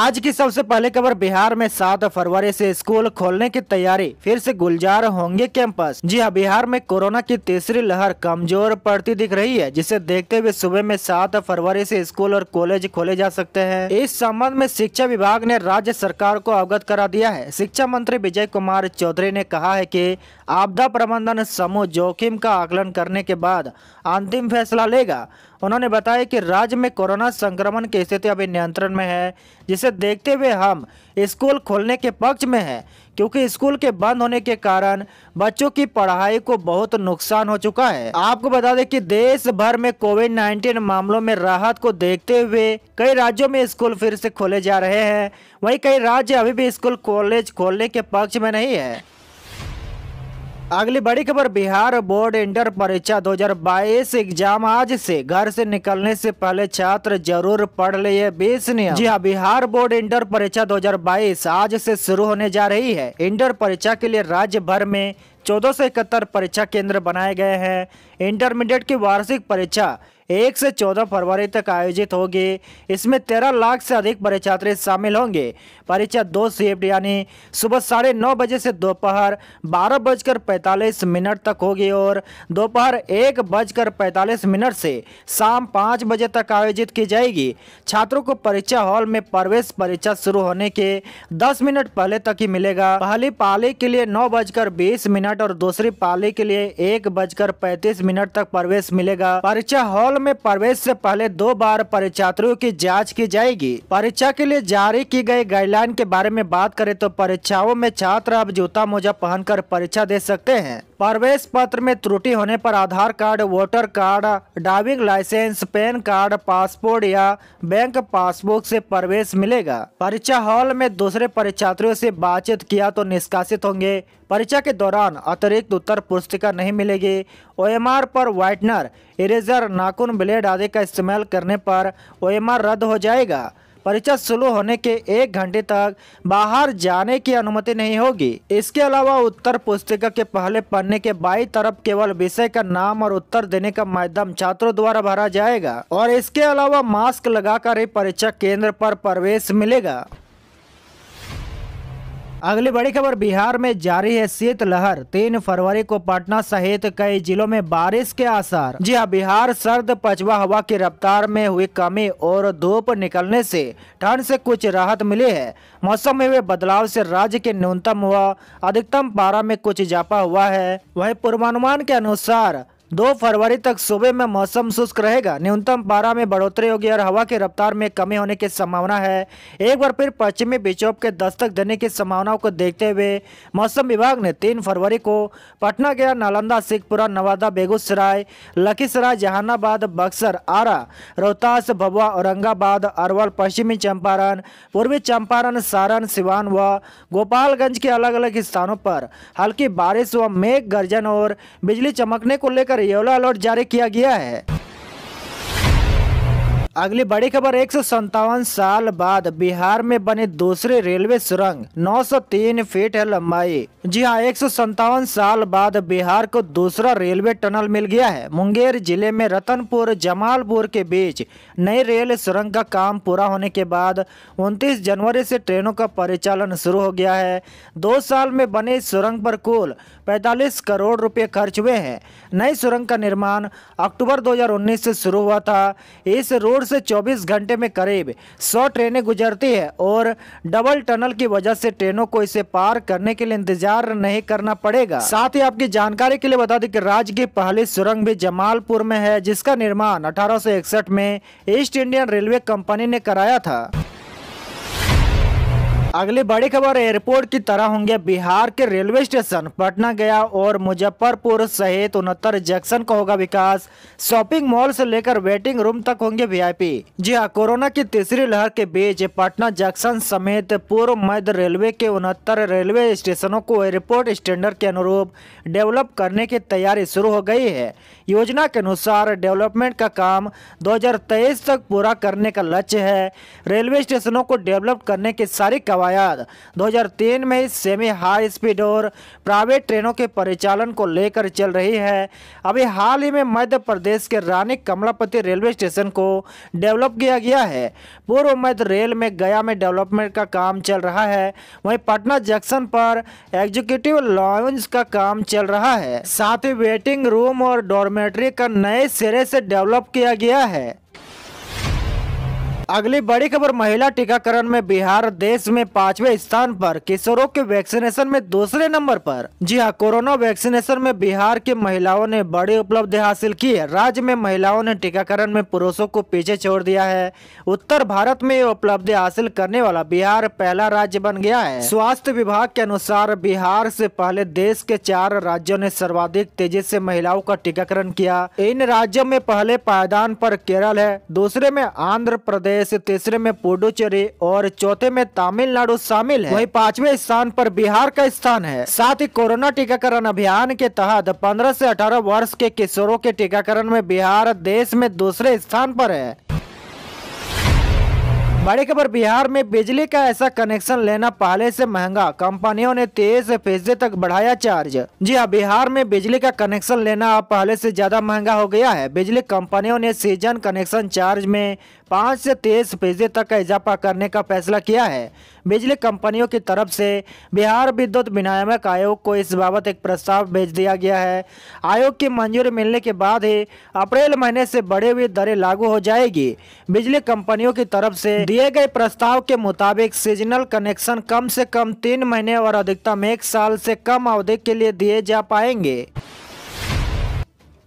आज की सबसे पहले खबर बिहार में सात फरवरी से स्कूल खोलने की तैयारी फिर से गुलजार होंगे कैंपस जी हाँ बिहार में कोरोना की तीसरी लहर कमजोर पड़ती दिख रही है जिसे देखते हुए सुबह में सात फरवरी से स्कूल और कॉलेज खोले जा सकते हैं इस संबंध में शिक्षा विभाग ने राज्य सरकार को अवगत करा दिया है शिक्षा मंत्री विजय कुमार चौधरी ने कहा है की आपदा प्रबंधन समूह जोखिम का आकलन करने के बाद अंतिम फैसला लेगा उन्होंने बताया कि राज्य में कोरोना संक्रमण की स्थिति अभी नियंत्रण में है जिसे देखते हुए हम स्कूल खोलने के पक्ष में हैं क्योंकि स्कूल के बंद होने के कारण बच्चों की पढ़ाई को बहुत नुकसान हो चुका है आपको बता दें कि देश भर में कोविड 19 मामलों में राहत को देखते हुए कई राज्यों में स्कूल फिर से खोले जा रहे हैं वहीं कई राज्य अभी भी स्कूल कॉलेज खोलने के पक्ष में नहीं है अगली बड़ी खबर बिहार बोर्ड इंटर परीक्षा 2022 एग्जाम आज से घर से निकलने से पहले छात्र जरूर पढ़ ले ये बीस नियम जी हाँ बिहार बोर्ड इंटर परीक्षा 2022 आज से शुरू होने जा रही है इंटर परीक्षा के लिए राज्य भर में चौदह सौ इकहत्तर परीक्षा केंद्र बनाए गए हैं इंटरमीडिएट की वार्षिक परीक्षा एक से चौदह फरवरी तक आयोजित होगी इसमें तेरह लाख से अधिक परीक्षार्थी शामिल होंगे परीक्षा दो शिफ्ट यानी सुबह साढ़े नौ बजे से दोपहर बारह बजकर पैंतालीस मिनट तक होगी और दोपहर एक बजकर पैंतालीस मिनट से शाम पाँच बजे तक आयोजित की जाएगी छात्रों को परीक्षा हॉल में प्रवेश परीक्षा शुरू होने के दस मिनट पहले तक ही मिलेगा पहली पाली के लिए नौ बजकर बीस मिनट और दूसरी पाली के लिए एक बजकर पैंतीस मिनट तक प्रवेश मिलेगा परीक्षा हॉल में प्रवेश से पहले दो बार परीक्षार्थियों की जांच की जाएगी परीक्षा के लिए जारी की गई गाइडलाइन के बारे में बात करें तो परीक्षाओं में छात्र अब जूता मोजा पहनकर परीक्षा दे सकते हैं प्रवेश पत्र में त्रुटि होने पर Aadhaar card voter card driving licence PAN card passport या बैंक पासबुक से प्रवेश मिलेगा परीक्षा हॉल में दूसरे परीक्षार्थियों से बातचीत किया तो निष्कासित होंगे परीक्षा के दौरान अतिरिक्त उत्तर पुस्तिका नहीं मिलेगी ओएमआर पर व्हाइटनर इरेजर नाकू कारकुन ब्लेड आदि का इस्तेमाल करने पर ओ रद्द हो जाएगा परीक्षा शुरू होने के एक घंटे तक बाहर जाने की अनुमति नहीं होगी इसके अलावा उत्तर पुस्तिका के पहले पन्ने के बाई तरफ केवल विषय का नाम और उत्तर देने का माध्यम छात्रों द्वारा भरा जाएगा और इसके अलावा मास्क लगाकर ही परीक्षा केंद्र पर प्रवेश मिलेगा अगली बड़ी खबर बिहार में जारी है शीतलहर तीन फरवरी को पटना सहित कई जिलों में बारिश के आसार जी हाँ बिहार सर्द पछवा हवा की रफ्तार में हुई कमी और धूप निकलने से ठंड से कुछ राहत मिली है मौसम में हुए बदलाव से राज्य के न्यूनतम व अधिकतम पारा में कुछ इजाफा हुआ है वही पूर्वानुमान के अनुसार दो फरवरी तक सुबह में मौसम शुष्क रहेगा न्यूनतम पारा में बढ़ोतरी होगी और हवा की रफ्तार में कमी होने की संभावना है एक बार फिर पश्चिमी विक्षोभ के दस्तक देने की संभावनाओं को देखते हुए मौसम विभाग ने तीन फरवरी को पटना गया नालंदा सिखपुरा नवादा बेगूसराय लखीसराय जहानाबाद बक्सर आरा रोहतास भभुआ औरंगाबाद अरवल पश्चिमी चंपारण पूर्वी चंपारण सारण सिवान व गोपालगंज के अलग अलग स्थानों पर हल्की बारिश व मेघ गर्जन और बिजली चमकने को लेकर येलो अलर्ट जारी किया गया है अगली बड़ी खबर एक साल बाद बिहार में बने दूसरे रेलवे सुरंग 903 फीट है लंबाई जी हाँ एक साल बाद बिहार को दूसरा रेलवे टनल मिल गया है मुंगेर जिले में रतनपुर जमालपुर के बीच नई रेल सुरंग का काम पूरा होने के बाद 29 जनवरी से ट्रेनों का परिचालन शुरू हो गया है दो साल में बने इस सुरंग पर कुल पैतालीस करोड़ रुपए खर्च हुए हैं नई सुरंग का निर्माण अक्टूबर 2019 से शुरू हुआ था इस रोड 24 से 24 घंटे में करीब 100 ट्रेनें गुजरती है और डबल टनल की वजह से ट्रेनों को इसे पार करने के लिए इंतजार नहीं करना पड़ेगा साथ ही आपकी जानकारी के लिए बता दें कि राज्य की पहली सुरंग भी जमालपुर में है जिसका निर्माण अठारह में ईस्ट इंडियन रेलवे कंपनी ने कराया था अगली बड़ी खबर एयरपोर्ट की तरह होंगे बिहार के रेलवे स्टेशन पटना गया और मुजफ्फरपुर सहित उनहत्तर जंक्शन का होगा विकास शॉपिंग मॉल से लेकर वेटिंग रूम तक होंगे वीआईपी जी हाँ कोरोना की तीसरी लहर के बीच पटना जंक्शन समेत पूर्व मध्य रेलवे के उनहत्तर रेलवे स्टेशनों को एयरपोर्ट स्टैंडर्ड के अनुरूप डेवलप करने की तैयारी शुरू हो गई है योजना के अनुसार डेवलपमेंट का काम दो तक पूरा करने का लक्ष्य है रेलवे स्टेशनों को डेवलप करने की सारी कवायद 2003 में सेमी हाई स्पीड और प्राइवेट ट्रेनों के परिचालन को लेकर चल रही है अभी हाल ही में मध्य प्रदेश के रानी कमलापति रेलवे स्टेशन को डेवलप किया गया है पूर्व मध्य रेल में गया में डेवलपमेंट का काम चल रहा है वहीं पटना जंक्शन पर एग्जीक्यूटिव लॉन्च का काम चल रहा है साथ ही वेटिंग रूम और डॉर्मेट्री का नए सिरे से डेवलप किया गया है अगली बड़ी खबर महिला टीकाकरण में बिहार देश में पांचवे स्थान पर किशोरों के वैक्सीनेशन में दूसरे नंबर पर जी हां कोरोना वैक्सीनेशन में बिहार के महिलाओं ने बड़ी उपलब्धि हासिल की है राज्य में महिलाओं ने टीकाकरण में पुरुषों को पीछे छोड़ दिया है उत्तर भारत में ये उपलब्धि हासिल करने वाला बिहार पहला राज्य बन गया है स्वास्थ्य विभाग के अनुसार बिहार से पहले देश के चार राज्यों ने सर्वाधिक तेजी से महिलाओं का टीकाकरण किया इन राज्यों में पहले पायदान पर केरल है दूसरे में आंध्र प्रदेश प्रदेश तीसरे में पुडुचेरी और चौथे में तमिलनाडु शामिल है वही पांचवे स्थान पर बिहार का स्थान है साथ ही कोरोना टीकाकरण अभियान के तहत पंद्रह ऐसी अठारह वर्ष के किशोरों के टीकाकरण में बिहार देश में दूसरे स्थान पर है बड़ी खबर बिहार में बिजली का ऐसा कनेक्शन लेना पहले से महंगा कंपनियों ने तेईस फीसदी तक बढ़ाया चार्ज जी हाँ बिहार में बिजली का कनेक्शन लेना अब पहले से ज्यादा महंगा हो गया है बिजली कंपनियों ने सीजन कनेक्शन चार्ज में पाँच से तेईस फीसदी तक का इजाफा करने का फैसला किया है बिजली कंपनियों की तरफ से बिहार विद्युत विनियामक आयोग को इस बाबत एक प्रस्ताव भेज दिया गया है आयोग की मंजूरी मिलने के बाद ही अप्रैल महीने से बढ़े हुई दरें लागू हो जाएगी बिजली कंपनियों की तरफ से दिए गए प्रस्ताव के मुताबिक सीजनल कनेक्शन कम से कम तीन महीने और अधिकतम एक साल से कम अवधि के लिए दिए जा पाएंगे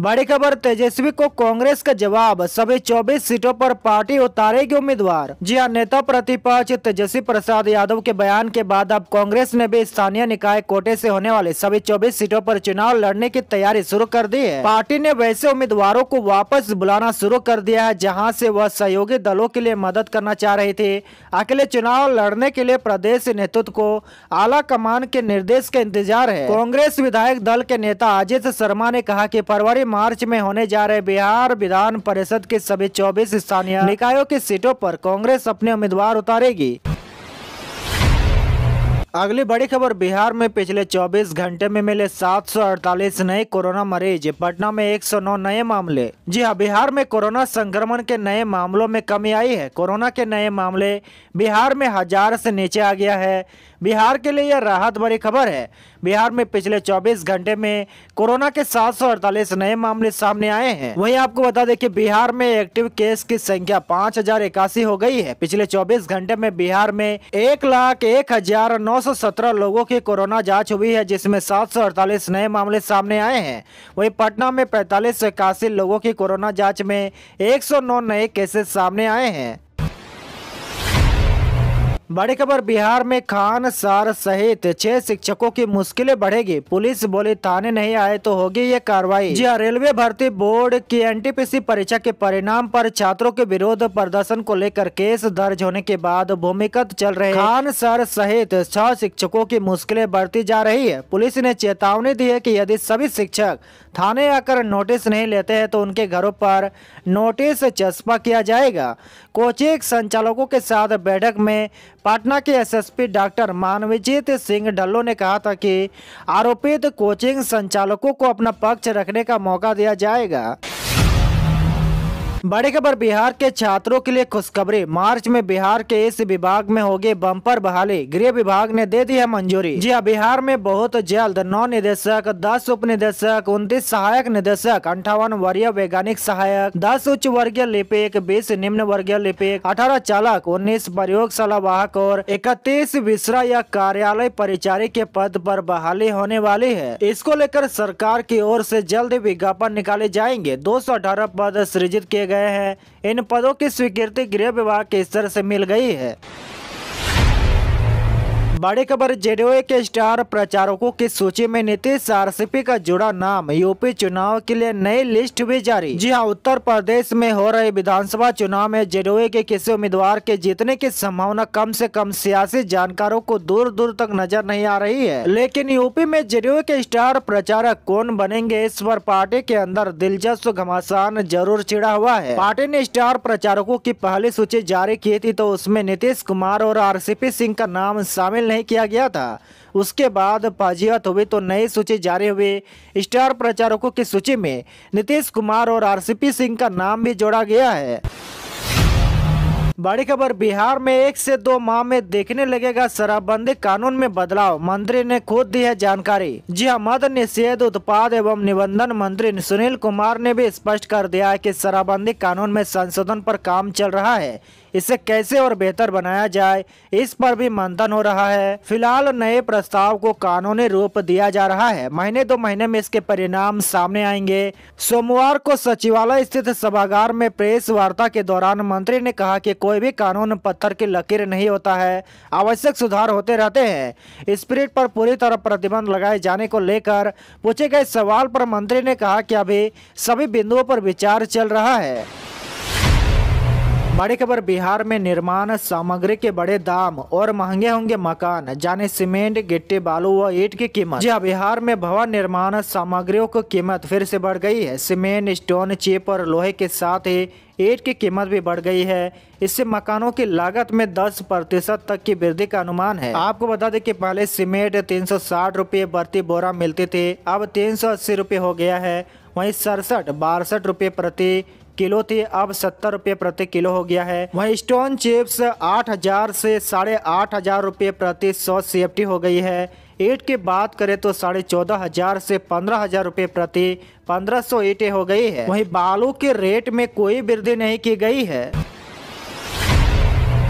बड़ी खबर तेजस्वी को कांग्रेस का जवाब सभी 24 सीटों पर पार्टी उतारेगी उम्मीदवार जी हाँ नेता प्रतिपक्ष तेजस्वी प्रसाद यादव के बयान के बाद अब कांग्रेस ने भी स्थानीय निकाय कोटे से होने वाले सभी 24 सीटों पर चुनाव लड़ने की तैयारी शुरू कर दी है पार्टी ने वैसे उम्मीदवारों को वापस बुलाना शुरू कर दिया है जहाँ ऐसी वह सहयोगी दलों के लिए मदद करना चाह रही थी अकेले चुनाव लड़ने के लिए प्रदेश नेतृत्व को आला कमान के निर्देश का इंतजार है कांग्रेस विधायक दल के नेता अजित शर्मा ने कहा की फरवरी मार्च में होने जा रहे बिहार विधान परिषद के सभी चौबीस स्थानीय निकायों की सीटों पर कांग्रेस अपने उम्मीदवार उतारेगी अगली बड़ी खबर बिहार में पिछले 24 घंटे में मिले 748 नए कोरोना मरीज पटना में 109 नए मामले जी हां बिहार में कोरोना संक्रमण के नए मामलों में कमी आई है कोरोना के नए मामले बिहार में हजार से नीचे आ गया है बिहार के लिए यह राहत बड़ी खबर है बिहार में पिछले 24 घंटे में कोरोना के 748 नए मामले सामने आए हैं वहीं आपको बता दें कि बिहार में एक्टिव केस की संख्या पाँच हो गई है पिछले 24 घंटे में बिहार में एक लाख एक हजार नौ सौ सत्रह लोगों की कोरोना जांच हुई है जिसमें 748 नए मामले सामने आए हैं वहीं पटना में पैंतालीस सौ इक्यासी लोगों की कोरोना जाँच में एक नए केसेस सामने आए हैं बड़ी खबर बिहार में खान सार सहित छह शिक्षकों की मुश्किलें बढ़ेगी पुलिस बोली थाने नहीं आए तो होगी ये कार्रवाई जी हाँ, रेलवे भर्ती बोर्ड की एनटीपीसी परीक्षा के परिणाम पर छात्रों के विरोध प्रदर्शन को लेकर केस दर्ज होने के बाद भूमिगत चल रहे खान सर सहित छह शिक्षकों की मुश्किलें बढ़ती जा रही है पुलिस ने चेतावनी दी है की यदि सभी शिक्षक थाने आकर नोटिस नहीं लेते हैं तो उनके घरों पर नोटिस चस्पा किया जाएगा कोचिंग संचालकों के साथ बैठक में पटना के एसएसपी डॉक्टर मानवजीत सिंह ढल्लो ने कहा था कि आरोपित कोचिंग संचालकों को अपना पक्ष रखने का मौका दिया जाएगा बड़ी खबर बिहार के छात्रों के लिए खुशखबरी मार्च में बिहार के इस विभाग में होगी बम्पर बहाली गृह विभाग ने दे दी है मंजूरी जी हाँ बिहार में बहुत जल्द नौ निदेशक दस उप निदेशक उन्तीस सहायक निदेशक अंठावन वर्गीय वैज्ञानिक सहायक दस उच्च वर्गीय लिपिक बीस निम्न वर्गीय लिपिक अठारह चालक उन्नीस प्रयोगशाला वाहक और इकतीस विश्रा या कार्यालय परिचारी के पद पर बहाली होने वाली है इसको लेकर सरकार की ओर से जल्द विज्ञापन निकाले जाएंगे दो पद सृजित किए गए हैं इन पदों की स्वीकृति गृह विभाग के स्तर से मिल गई है बड़ी खबर जेडीओ के स्टार प्रचारकों की सूची में नीतीश आर का जुड़ा नाम यूपी चुनाव के लिए नई लिस्ट भी जारी जी हाँ उत्तर प्रदेश में हो रहे विधानसभा चुनाव में जेडीओ के किसी उम्मीदवार के जीतने की संभावना कम से कम सियासी जानकारों को दूर दूर तक नजर नहीं आ रही है लेकिन यूपी में जेडीओ के स्टार प्रचारक कौन बनेंगे इस पर पार्टी के अंदर दिलचस्प घमासान जरूर छिड़ा हुआ है पार्टी ने स्टार प्रचारकों की पहली सूची जारी की थी तो उसमें नीतीश कुमार और आर सिंह का नाम शामिल नहीं किया गया था उसके बाद पाजियात हुए तो नई सूची जारी हुई स्टार प्रचारकों की सूची में नीतीश कुमार और आरसीपी सिंह का नाम भी जोड़ा गया है बड़ी खबर बिहार में एक से दो माह में देखने लगेगा शराबबंदी कानून में बदलाव मंत्री ने खुद दी है जानकारी जी हाँ मद निषेध उत्पाद एवं निबंधन मंत्री सुनील कुमार ने भी स्पष्ट कर दिया है कि शराबबंदी कानून में संशोधन पर काम चल रहा है इसे कैसे और बेहतर बनाया जाए इस पर भी मंथन हो रहा है फिलहाल नए प्रस्ताव को कानूनी रूप दिया जा रहा है महीने दो महीने में इसके परिणाम सामने आएंगे सोमवार को सचिवालय स्थित सभागार में प्रेस वार्ता के दौरान मंत्री ने कहा कि कोई भी कानून पत्थर की लकीर नहीं होता है आवश्यक सुधार होते रहते हैं स्प्रिट पर पूरी तरह प्रतिबंध लगाए जाने को लेकर पूछे गए सवाल पर मंत्री ने कहा कि अभी सभी बिंदुओं पर विचार चल रहा है बड़ी खबर बिहार में निर्माण सामग्री के बड़े दाम और महंगे होंगे मकान जाने सीमेंट गिट्टी बालू व ईट की कीमत जी हाँ, बिहार में भवन निर्माण सामग्रियों की कीमत फिर से बढ़ गई है सीमेंट स्टोन चिप और लोहे के साथ ही ईट की कीमत भी बढ़ गई है इससे मकानों की लागत में 10 प्रतिशत तक की वृद्धि का अनुमान है आपको बता दें कि पहले सीमेंट तीन सौ साठ बर्ती बोरा मिलती थी अब तीन सौ अस्सी हो गया है वहीं सड़सठ बासठ रुपये प्रति किलो थी अब सत्तर रुपये प्रति किलो हो गया है वही स्टोन चिप्स आठ हजार से साढ़े आठ हजार रुपये प्रति सौ सेफ्टी हो गई है ईट की बात करें तो साढ़े चौदह हजार से पंद्रह हजार रुपये प्रति पंद्रह सौ ईटें हो गई है वहीं बालू के रेट में कोई वृद्धि नहीं की गई है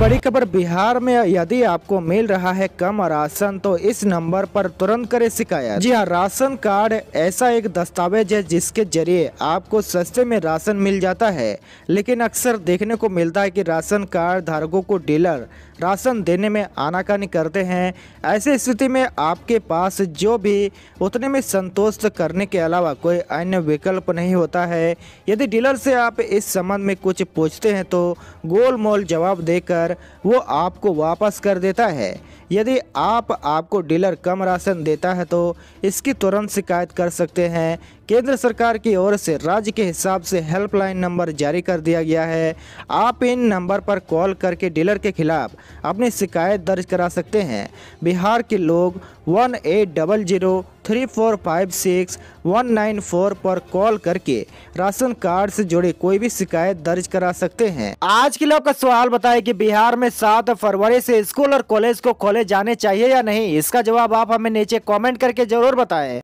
बड़ी खबर बिहार में यदि आपको मिल रहा है कम राशन तो इस नंबर पर तुरंत करें शिकायत जी हाँ राशन कार्ड ऐसा एक दस्तावेज है जिसके जरिए आपको सस्ते में राशन मिल जाता है लेकिन अक्सर देखने को मिलता है कि राशन कार्ड धारकों को डीलर राशन देने में आनाकानी करते हैं ऐसे स्थिति में आपके पास जो भी उतने में संतोष करने के अलावा कोई अन्य विकल्प नहीं होता है यदि डीलर से आप इस संबंध में कुछ पूछते हैं तो गोल मोल जवाब देकर वो आपको वापस कर देता है यदि आप आपको डीलर कम राशन देता है तो इसकी तुरंत शिकायत कर सकते हैं केंद्र सरकार की ओर से राज्य के हिसाब से हेल्पलाइन नंबर जारी कर दिया गया है आप इन नंबर पर कॉल करके डीलर के खिलाफ अपनी शिकायत दर्ज करा सकते हैं बिहार के लोग one eight double zero three four five six one nine four पर कॉल करके राशन कार्ड से जुड़े कोई भी शिकायत दर्ज करा सकते हैं आज के लोग का सवाल बताए कि बिहार में सात फरवरी से स्कूल और कॉलेज को खोले जाने चाहिए या नहीं इसका जवाब आप हमें नीचे कमेंट करके जरूर बताएं